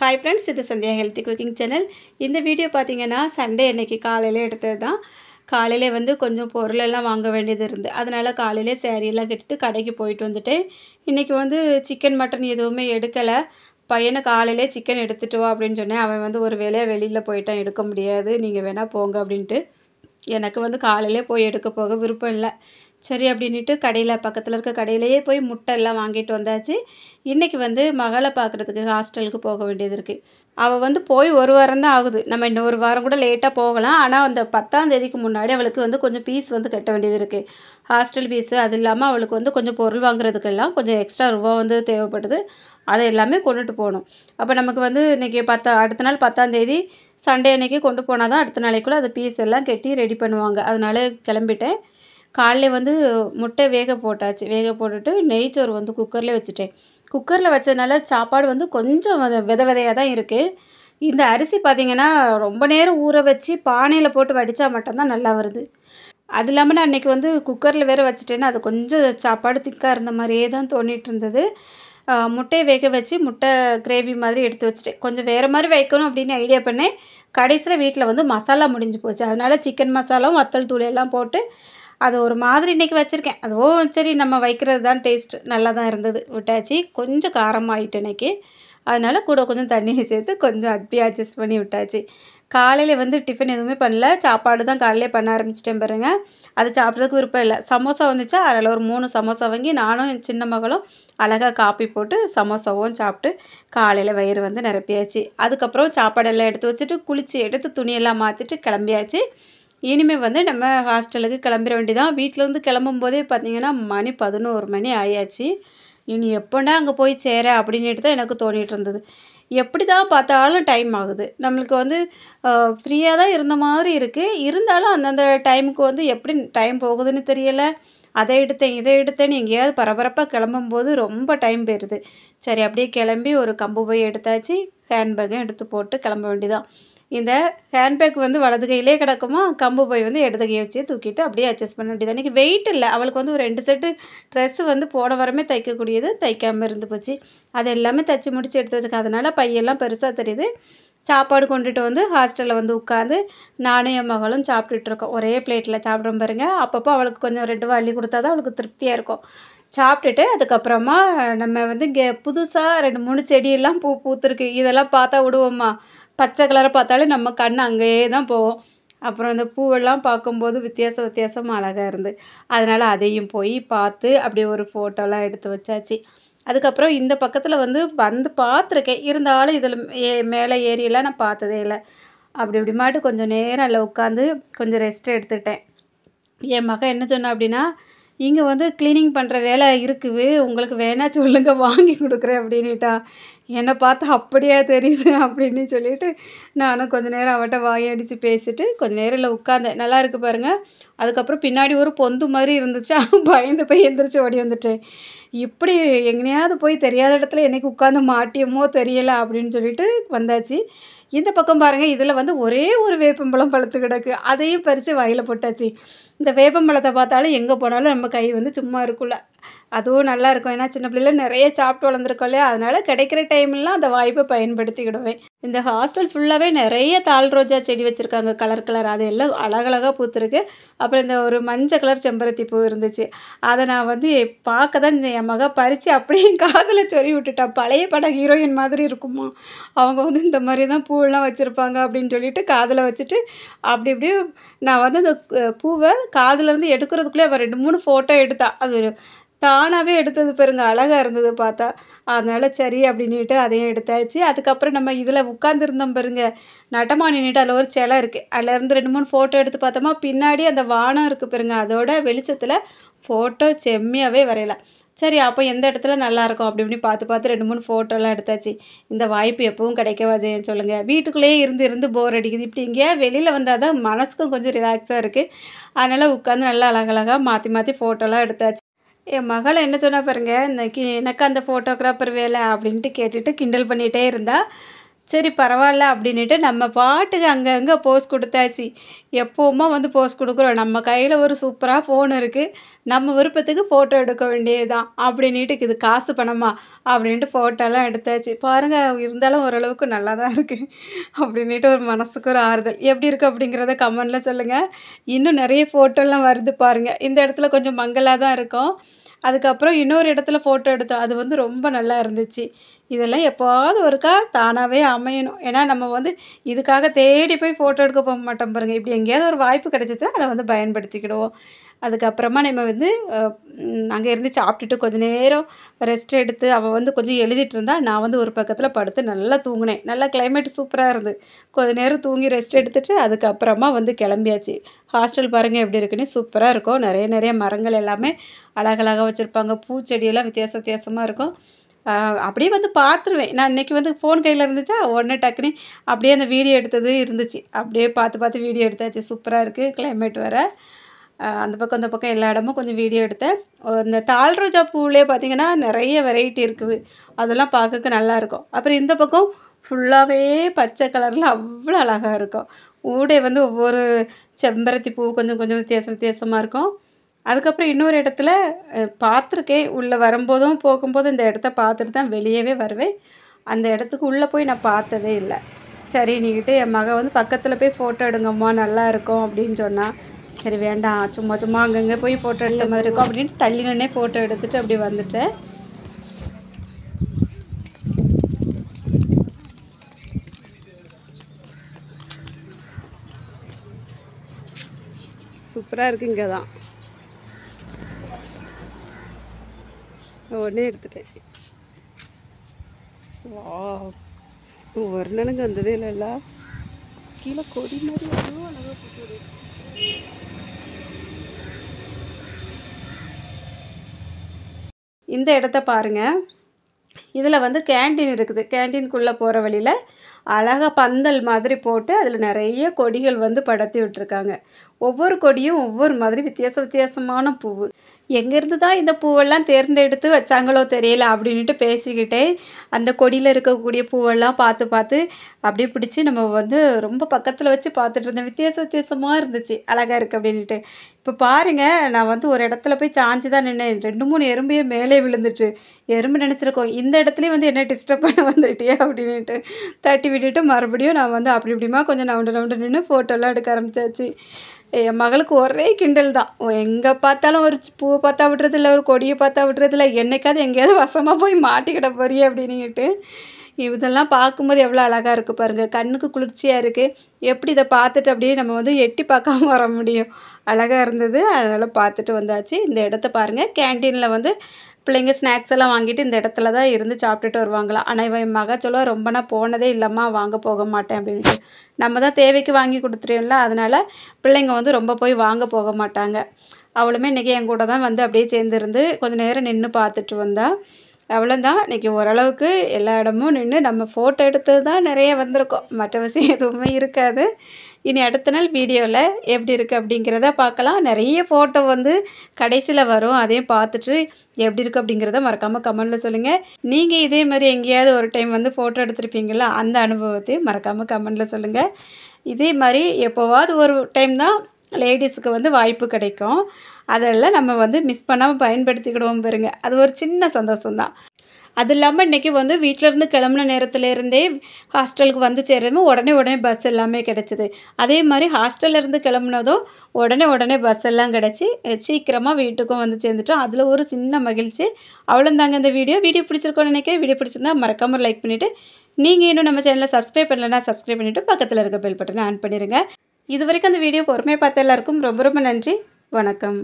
hi friends இது Sandhya healthy cooking channel இந்த video பார்த்தீங்கன்னா சண்டே அன்னைக்கு காலையில் எடுத்தது தான் காலையில் வந்து கொஞ்சம் பொருளெல்லாம் வாங்க வேண்டியது இருந்து அதனால் காலையிலே சேரீலாம் கட்டிட்டு கடைக்கு போயிட்டு வந்துட்டேன் இன்றைக்கி வந்து சிக்கன் மட்டன் எதுவுமே எடுக்கலை பையனை காலையிலே சிக்கன் எடுத்துகிட்டு வா அப்படின்னு சொன்னேன் அவன் வந்து ஒரு வேலையாக வெளியில் போயிட்டான் எடுக்க முடியாது நீங்கள் வேணால் போங்க அப்படின்ட்டு எனக்கு வந்து காலையிலே போய் எடுக்க போக விருப்பம் இல்லை சரி அப்படின்ட்டு கடையில் பக்கத்தில் இருக்க கடையிலேயே போய் முட்டை எல்லாம் வாங்கிட்டு வந்தாச்சு இன்றைக்கி வந்து மகளை பார்க்குறதுக்கு ஹாஸ்டலுக்கு போக வேண்டியது இருக்குது அவள் வந்து போய் ஒரு வாரம் தான் ஆகுது நம்ம இன்னொரு வாரம் கூட லேட்டாக போகலாம் ஆனால் அந்த பத்தாம் தேதிக்கு முன்னாடி அவளுக்கு வந்து கொஞ்சம் ஃபீஸ் வந்து கட்ட வேண்டியது இருக்குது ஹாஸ்டல் ஃபீஸு அது இல்லாமல் அவளுக்கு வந்து கொஞ்சம் பொருள் வாங்குறதுக்கெல்லாம் கொஞ்சம் எக்ஸ்ட்ரா ரூபா வந்து தேவைப்படுது அதை எல்லாமே கொண்டுட்டு போகணும் அப்போ நமக்கு வந்து இன்றைக்கி பத்தா அடுத்த நாள் தேதி சண்டே அன்றைக்கி கொண்டு போனால் தான் அடுத்த நாளைக்குள்ளே அது பீஸ் எல்லாம் கட்டி ரெடி பண்ணுவாங்க அதனால கிளம்பிட்டேன் காலையில் வந்து முட்டை வேக போட்டாச்சு வேக போட்டுட்டு நெய்ச்சோறு வந்து குக்கரில் வச்சுட்டேன் குக்கரில் வச்சதுனால சாப்பாடு வந்து கொஞ்சம் வித விதையாக தான் இருக்குது இந்த அரிசி பார்த்திங்கன்னா ரொம்ப நேரம் ஊற வச்சு பானையில் போட்டு வடித்தா மட்டும்தான் நல்லா வருது அது இல்லாமல் நான் அன்றைக்கி வந்து குக்கரில் வேறு வச்சுட்டேன்னா அது கொஞ்சம் சாப்பாடு திக்காக இருந்த மாதிரியே தான் தோண்டிட்டு இருந்தது முட்டையை வேக வச்சு முட்டை கிரேவி மாதிரி எடுத்து வச்சுட்டேன் கொஞ்சம் வேறு மாதிரி வைக்கணும் அப்படின்னு ஐடியா பண்ணேன் கடைசியில் வீட்டில் வந்து மசாலா முடிஞ்சு போச்சு அதனால் சிக்கன் மசாலாவும் வத்தல் தூள் எல்லாம் போட்டு அது ஒரு மாதிரி இன்றைக்கி வச்சுருக்கேன் அதுவும் சரி நம்ம வைக்கிறது தான் டேஸ்ட் நல்லா தான் இருந்தது விட்டாச்சு கொஞ்சம் காரமாகிட்டு இன்றைக்கி அதனால் கூட கொஞ்சம் தண்ணியை சேர்த்து கொஞ்சம் அப்படியே அட்ஜஸ்ட் பண்ணி விட்டாச்சு காலையில் வந்து டிஃபன் எதுவுமே பண்ணல சாப்பாடு தான் காலையிலே பண்ண ஆரம்பிச்சிட்டேன் பாருங்கள் அது சாப்பிட்றதுக்கு விருப்பம் இல்லை சமோசா வந்துச்சா அதில் ஒரு மூணு சமோசா வாங்கி நானும் என் சின்ன மகளும் அழகாக காப்பி போட்டு சமோசாவும் சாப்பிட்டு காலையில் வயிறு வந்து நிரப்பியாச்சு அதுக்கப்புறம் சாப்பாடெல்லாம் எடுத்து வச்சுட்டு குளித்து எடுத்து துணியெல்லாம் மாற்றிட்டு கிளம்பியாச்சு இனிமேல் வந்து நம்ம ஹாஸ்டலுக்கு கிளம்பிட வேண்டியதான் வீட்டிலேருந்து கிளம்பும் போதே பார்த்தீங்கன்னா மணி பதினோரு மணி ஆயாச்சு இனி எப்போனா அங்கே போய் சேர அப்படின்ட்டு தான் எனக்கு தோணிகிட்டு இருந்தது எப்படி தான் பார்த்தாலும் டைம் ஆகுது நம்மளுக்கு வந்து ஃப்ரீயாக தான் இருந்த மாதிரி இருக்குது இருந்தாலும் அந்தந்த டைமுக்கு வந்து எப்படி டைம் போகுதுன்னு தெரியலை அதை எடுத்தேன் இதை எடுத்தேன்னு எங்கேயாவது பரபரப்பாக கிளம்பும்போது ரொம்ப டைம் போயிடுது சரி அப்படியே கிளம்பி ஒரு கம்பு போய் எடுத்தாச்சு ஹேண்ட்பேக்கும் எடுத்து போட்டு கிளம்ப வேண்டியதான் இந்த ஹேண்ட்பேக் வந்து வலது கையிலே கிடக்குமா கம்பு போய் வந்து இடது கையை வச்சு தூக்கிட்டு அப்படியே அட்ஜஸ்ட் பண்ண வேண்டியது அன்றைக்கி வெயிட் இல்லை அவளுக்கு வந்து ஒரு ரெண்டு செட்டு ட்ரெஸ்ஸு வந்து போன வரமே தைக்கக்கூடியது தைக்காமல் இருந்து போச்சு அது எல்லாமே தைச்சி முடித்து எடுத்து வச்சுக்க அதனால் பையெல்லாம் பெருசாக தெரியுது சாப்பாடு கொண்டுட்டு வந்து ஹாஸ்டலில் வந்து உட்காந்து நானும் என் மகளும் சாப்பிட்டுட்ருக்கோம் ஒரே பிளேட்டில் சாப்பிட்றோம் பாருங்க அப்பப்போ அவளுக்கு கொஞ்சம் ரெண்டு வள்ளி கொடுத்தா தான் அவளுக்கு திருப்தியாக இருக்கும் சாப்பிட்டுட்டு அதுக்கப்புறமா நம்ம வந்து இங்கே புதுசாக ரெண்டு மூணு செடியெல்லாம் பூ பூத்துருக்கு இதெல்லாம் பார்த்தா விடுவோம்மா பச்சை கலரை பார்த்தாலே நம்ம கண் அங்கேயே தான் போவோம் அப்புறம் அந்த பூவெல்லாம் பார்க்கும்போது வித்தியாச வித்தியாசமாக அழகாக இருந்து அதனால் அதையும் போய் பார்த்து அப்படியே ஒரு ஃபோட்டோலாம் எடுத்து வச்சாச்சு அதுக்கப்புறம் இந்த பக்கத்தில் வந்து வந்து பார்த்துருக்கேன் இருந்தாலும் இதில் ஏ மேலே ஏரியெல்லாம் நான் பார்த்ததே இல்லை அப்படி இப்படி மாட்டு கொஞ்சம் நேரம் அதில் உட்காந்து கொஞ்சம் ரெஸ்ட் எடுத்துட்டேன் என் மகன் என்ன சொன்னேன் அப்படின்னா இங்கே வந்து க்ளீனிங் பண்ணுற வேலை இருக்குது உங்களுக்கு வேணாச்சும் சொல்லுங்கள் வாங்கி கொடுக்குறேன் அப்படின்னுட்டா என்னை பார்த்தா அப்படியா தெரியுது அப்படின்னு சொல்லிட்டு நானும் கொஞ்ச நேரம் அவட்ட வாயடித்து பேசிட்டு கொஞ்சம் நேரம் இல்லை உட்காந்தேன் நல்லா இருக்குது பாருங்கள் அதுக்கப்புறம் பின்னாடி ஒரு பொந்து மாதிரி இருந்துச்சா பயந்து போய் எந்திரிச்சு ஓடி வந்துட்டேன் இப்படி எங்கேயாவது போய் தெரியாத இடத்துல என்றைக்கு உட்காந்து மாட்டியமோ தெரியலை அப்படின்னு சொல்லிட்டு வந்தாச்சு இந்த பக்கம் பாருங்கள் இதில் வந்து ஒரே ஒரு வேப்பம்பழம் பழுத்து கிடக்கு அதையும் பறித்து வாயில் போட்டாச்சு இந்த வேப்பம்பழத்தை பார்த்தாலும் எங்கே போனாலும் நம்ம கை வந்து சும்மா இருக்குல்ல அதுவும் நல்லாயிருக்கும் ஏன்னா சின்ன பிள்ளைல நிறைய சாப்பிட்டு வளர்ந்துருக்கோம் இல்லையா அதனால் கிடைக்கிற டைம்லாம் அந்த வாய்ப்பை பயன்படுத்திக்கிடுவேன் இந்த ஹாஸ்டல் ஃபுல்லாகவே நிறைய தால் ரோஜா செடி வச்சுருக்காங்க கலர் கலர் அது எல்லாம் அழகழகாக பூத்துருக்கு அப்புறம் இந்த ஒரு மஞ்சள் கலர் செம்பருத்தி பூ இருந்துச்சு அதை நான் வந்து பார்க்க தான் என் மக பறித்து அப்படியே காதில் சொறி விட்டுட்டா பழைய பட ஹீரோயின் மாதிரி இருக்குமா அவங்க வந்து இந்த மாதிரி தான் பூவெல்லாம் வச்சுருப்பாங்க அப்படின்னு சொல்லிட்டு காதில் வச்சுட்டு அப்படி இப்படி நான் வந்து அந்த பூவை காதில் இருந்து எடுக்கிறதுக்குள்ளே அவள் ரெண்டு மூணு ஃபோட்டோ எடுத்தா அது தானாகவே எடுத்தது பாருங்க அழகாக இருந்தது பார்த்தா அதனால் சரி அப்படின்னுட்டு அதையும் எடுத்தாச்சு அதுக்கப்புறம் நம்ம இதில் உட்காந்துருந்தோம் பாருங்க நடமா அதில் ஒரு சில இருக்குது இருந்து ரெண்டு மூணு ஃபோட்டோ எடுத்து பார்த்தோமா பின்னாடி அந்த வானம் இருக்குது பாருங்க அதோட வெளிச்சத்தில் ஃபோட்டோ செம்மையாகவே வரையலாம் சரி அப்போ எந்த இடத்துல நல்லாயிருக்கும் அப்படி இப்படி பார்த்து பார்த்து ரெண்டு மூணு ஃபோட்டோலாம் எடுத்தாச்சு இந்த வாய்ப்பு எப்பவும் கிடைக்கவா ஜெயம் சொல்லுங்கள் வீட்டுக்குள்ளேயே இருந்து இருந்து போர் அடிக்குது இப்படி எங்கேயா வெளியில் வந்தால் தான் மனசுக்கும் கொஞ்சம் ரிலாக்ஸாக இருக்குது அதனால் உட்காந்து நல்லா அழகழகாக மாற்றி மாற்றி ஃபோட்டோலாம் எடுத்தாச்சு என் மகள் என்ன சொன்னால் பாருங்கள் இந்த கி எனக்கு அந்த ஃபோட்டோகிராஃபர் வேலை அப்படின்ட்டு கேட்டுட்டு கிண்டல் பண்ணிகிட்டே இருந்தால் சரி பரவாயில்ல அப்படின்ட்டு நம்ம பாட்டுக்கு அங்கங்கே போஸ் கொடுத்தாச்சு எப்போவுமா வந்து போஸ் கொடுக்குறோம் நம்ம கையில் ஒரு சூப்பராக ஃபோன் இருக்குது நம்ம விருப்பத்துக்கு ஃபோட்டோ எடுக்க வேண்டியது தான் அப்படின்ட்டு இது காசு பணமா அப்படின்ட்டு ஃபோட்டோலாம் எடுத்தாச்சு பாருங்கள் இருந்தாலும் ஓரளவுக்கு நல்லா தான் இருக்குது அப்படின்ட்டு ஒரு மனசுக்கு ஒரு ஆறுதல் எப்படி இருக்குது அப்படிங்கிறத கமெண்டில் சொல்லுங்கள் இன்னும் நிறைய ஃபோட்டோலாம் வருது பாருங்கள் இந்த இடத்துல கொஞ்சம் மங்களாக தான் இருக்கும் அதுக்கப்புறம் இன்னொரு இடத்துல ஃபோட்டோ எடுத்தோம் அது வந்து ரொம்ப நல்லா இருந்துச்சு இதெல்லாம் எப்போவாவது ஒருக்கா தானாகவே அமையணும் ஏன்னா நம்ம வந்து இதுக்காக தேடி போய் ஃபோட்டோ எடுக்க போக மாட்டோம் பாருங்கள் இப்படி எங்கேயாவது ஒரு வாய்ப்பு கிடச்சிச்சுன்னா அதை வந்து பயன்படுத்திக்கிடுவோம் அதுக்கப்புறமா நம்ம வந்து அங்கே இருந்து சாப்பிட்டுட்டு கொஞ்சம் நேரம் ரெஸ்ட் எடுத்து அவள் வந்து கொஞ்சம் எழுதிட்டு இருந்தா நான் வந்து ஒரு பக்கத்தில் படுத்து நல்லா தூங்கினேன் நல்லா கிளைமேட் சூப்பராக இருந்து கொஞ்ச நேரம் தூங்கி ரெஸ்ட் எடுத்துட்டு அதுக்கப்புறமா வந்து கிளம்பியாச்சு ஹாஸ்டல் பாருங்கள் எப்படி இருக்குன்னு சூப்பராக இருக்கும் நிறைய நிறைய மரங்கள் எல்லாமே அழகழகாக வச்சுருப்பாங்க பூச்செடியெல்லாம் வித்தியாச வித்தியாசமாக இருக்கும் அப்படியே வந்து பார்த்துருவேன் நான் இன்றைக்கி வந்து ஃபோன் கையில் இருந்துச்சா உடனே டக்குனு அப்படியே அந்த வீடியோ எடுத்தது இருந்துச்சு அப்படியே பார்த்து பார்த்து வீடியோ எடுத்தாச்சு சூப்பராக இருக்குது கிளைமேட் வேறு அந்த பக்கம் அந்த பக்கம் எல்லா இடமும் கொஞ்சம் வீடியோ எடுத்தேன் இந்த தால் ரோஜா பூவிலே பார்த்திங்கன்னா நிறைய வெரைட்டி இருக்குது அதெல்லாம் பார்க்கக்கு நல்லாயிருக்கும் அப்புறம் இந்த பக்கம் ஃபுல்லாகவே பச்சை கலரில் அவ்வளோ அழகாக இருக்கும் ஊடே வந்து ஒவ்வொரு செம்பருத்தி பூ கொஞ்சம் கொஞ்சம் வித்தியாசம் வித்தியாசமாக இருக்கும் அதுக்கப்புறம் இன்னொரு இடத்துல பார்த்துருக்கேன் உள்ளே வரும்போதும் போகும்போதும் இந்த இடத்த பார்த்துட்டு தான் வெளியவே வருவேன் அந்த இடத்துக்கு உள்ளே போய் நான் பார்த்ததே இல்லை சரி நீங்கள்கிட்ட என் மகன் வந்து பக்கத்தில் போய் ஃபோட்டோ எடுங்கம்மா நல்லா இருக்கும் அப்படின்னு சொன்னால் சரி வேண்டாம் சும்மா சும்மா அங்கங்கே போய் ஃபோட்டோ எடுத்த மாதிரி இருக்கும் அப்படின்ட்டு தள்ளினே ஃபோட்டோ எடுத்துகிட்டு அப்படி வந்துட்டேன் சூப்பராக இருக்குது இங்கே தான் உடனே எடுத்துட்டேன் ஒரு நனங்க வந்ததே இல்லைல்ல கீழே கொடி மாதிரி அவ்வளோ அழகாக போட்டு இந்த இடத்த பாருங்கள் இதில் வந்து கேன்டீன் இருக்குது கேன்டீனுக்குள்ளே போகிற வழியில் அழகாக பந்தல் மாதிரி போட்டு அதில் நிறைய கொடிகள் வந்து படத்தி விட்டுருக்காங்க ஒவ்வொரு கொடியும் ஒவ்வொரு மாதிரி வித்தியாச வித்தியாசமான பூவு எங்கேருந்து தான் இந்த பூவெல்லாம் தேர்ந்தெடுத்து வச்சாங்களோ தெரியல அப்படின்ட்டு பேசிக்கிட்டே அந்த கொடியில் இருக்கக்கூடிய பூவெல்லாம் பார்த்து பார்த்து அப்படியே பிடிச்சி நம்ம வந்து ரொம்ப பக்கத்தில் வச்சு பார்த்துட்டு இருந்தோம் வித்தியாச வித்தியாசமாக இருந்துச்சு அழகாக இருக்குது அப்படின்ட்டு இப்போ பாருங்கள் நான் வந்து ஒரு இடத்துல போய் சாஞ்சு தான் நின்னேன் ரெண்டு மூணு எறும்பையே மேலே விழுந்துட்டு எறும்பு நினச்சிருக்கோம் இந்த இடத்துலையும் வந்து என்ன டிஸ்டர்ப் பண்ண வந்துட்டியே அப்படின்ட்டு தட்டி விட்டுட்டு மறுபடியும் நான் வந்து அப்படி இப்படிமா கொஞ்சம் நவுண்டு நவுண்டு நின்று ஃபோட்டோலாம் எடுக்க ஆரம்பிச்சாச்சு என் மகளுக்கு ஒரே கிண்டல் தான் எங்கே பார்த்தாலும் ஒரு பூவை பார்த்தா விடுறதில்ல ஒரு கொடியை பார்த்தா விடுறதில்ல என்னைக்காவது எங்கேயாவது வசமாக போய் மாட்டிக்கிட போறிய அப்படின்னுட்டு இதெல்லாம் பார்க்கும்போது எவ்வளோ அழகாக இருக்குது பாருங்கள் கண்ணுக்கு குளிர்ச்சியாக இருக்குது எப்படி இதை பார்த்துட்டு அப்படியே நம்ம வந்து எட்டி பார்க்காம வர முடியும் அழகாக இருந்தது அதனால் பார்த்துட்டு வந்தாச்சு இந்த இடத்த பாருங்கள் கேன்டீனில் வந்து பிள்ளைங்க ஸ்நாக்ஸ் எல்லாம் வாங்கிட்டு இந்த இடத்துல தான் இருந்து சாப்பிட்டுட்டு வருவாங்களா ஆனால் இவன் மக சொல்லுவா ரொம்ப நான் போனதே இல்லைம்மா வாங்க போக மாட்டேன் அப்படின்ட்டு நம்ம தான் தேவைக்கு வாங்கி கொடுத்துருவோம்ல அதனால் பிள்ளைங்க வந்து ரொம்ப போய் வாங்க போக மாட்டாங்க அவளுமே இன்றைக்கி என் கூட தான் வந்து அப்படியே சேர்ந்துருந்து கொஞ்சம் நேரம் நின்று பார்த்துட்டு வந்தா தான் இன்றைக்கி ஓரளவுக்கு எல்லா இடமும் நின்று நம்ம ஃபோட்டோ எடுத்தது தான் நிறைய வந்திருக்கோம் மற்ற விஷயம் எதுவுமே இருக்காது இனி அடுத்த நாள் வீடியோவில் எப்படி இருக்குது அப்படிங்கிறத பார்க்கலாம் நிறைய ஃபோட்டோ வந்து கடைசியில் வரும் அதையும் பார்த்துட்டு எப்படி இருக்குது அப்படிங்கிறத மறக்காமல் கமெண்டில் சொல்லுங்கள் நீங்கள் இதே மாதிரி எங்கேயாவது ஒரு டைம் வந்து ஃபோட்டோ எடுத்துருப்பீங்களா அந்த அனுபவத்தையும் மறக்காமல் கமெண்டில் சொல்லுங்கள் இதே மாதிரி எப்போவாவது ஒரு டைம் தான் லேடிஸுக்கு வந்து வாய்ப்பு கிடைக்கும் அதெல்லாம் நம்ம வந்து மிஸ் பண்ணாமல் பயன்படுத்திக்கிடுவோம் பாருங்க அது ஒரு சின்ன சந்தோஷம்தான் அது இல்லாமல் இன்றைக்கி வந்து வீட்டிலேருந்து கிளம்புன நேரத்துலேருந்தே ஹாஸ்டலுக்கு வந்து சேரவும் உடனே உடனே பஸ் எல்லாமே கிடச்சிது அதே மாதிரி ஹாஸ்டல்லேருந்து கிளம்புனதும் உடனே உடனே பஸ் எல்லாம் கிடச்சி சீக்கிரமாக வீட்டுக்கும் வந்து சேர்ந்துட்டோம் அதில் ஒரு சின்ன மகிழ்ச்சி அவ்வளோ தாங்க இந்த வீடியோ வீடியோ பிடிச்சிருக்கோன்னு நினைக்கிறேன் வீடியோ பிடிச்சிருந்தா மறக்காமல் லைக் பண்ணிவிட்டு நீங்கள் இன்னும் நம்ம சேனலை சப்ஸ்கிரைப் பண்ணலன்னா சப்ஸ்கிரைப் பண்ணிவிட்டு பக்கத்தில் இருக்க பெல் பட்டனை ஆன் பண்ணிடுங்க இது வரைக்கும் அந்த வீடியோ பொறுமையாக பார்த்த எல்லாருக்கும் ரொம்ப ரொம்ப நன்றி வணக்கம்